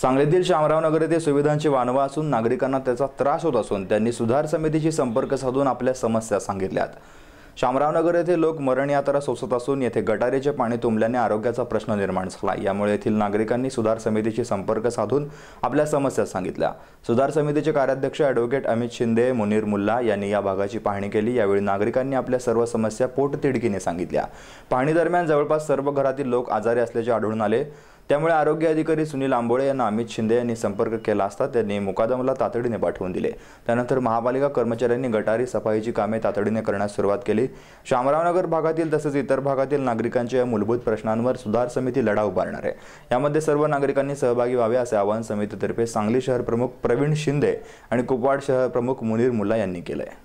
सांगलीतील शामरावनगर येथे सुविधांची वानवा असून नागरिकांना त्याचा त्रास होत असून त्यांनी सुधार समितीशी संपर्क साधून आपल्या समस्या सांगितल्यात शामरावनगर येथे लोक मरण यात्रा सोसत असून येथे गटारेचे पाणी तुंबल्याने आरोग्याचा प्रश्न निर्माण झाला यामुळे येथील नागरिकांनी सुधार समितीशी संपर्क साधून आपल्या समस्या सांगितल्या सुधार समितीचे कार्याध्यक्ष ॲडव्होकेट अमित शिंदे मुनीर मुल्ला यांनी या भागाची पाहणी केली यावेळी नागरिकांनी आपल्या सर्व समस्या पोटतिडकीने सांगितल्या पाहणी दरम्यान जवळपास सर्व घरातील लोक आजारी असल्याचे आढळून आले त्यामुळे आरोग्य अधिकारी सुनील आंबोळे यांना अमित शिंदे यांनी संपर्क केला असता त्यांनी मुकादमला तातडीने पाठवून दिले त्यानंतर महापालिका कर्मचाऱ्यांनी गटारी सफाईची कामे तातडीने करण्यास सुरुवात केली शामरावनगर भागातील तसंच इतर भागातील नागरिकांच्या या मूलभूत प्रश्नांवर सुधार समिती लढा उभारणार आहे यामध्ये सर्व नागरिकांनी सहभागी व्हावे असे आवाहन समितीतर्फे सांगली शहर प्रमुख प्रवीण शिंदे आणि कुपवाड शहर प्रमुख मुनीर मुल्ला यांनी केलं आहे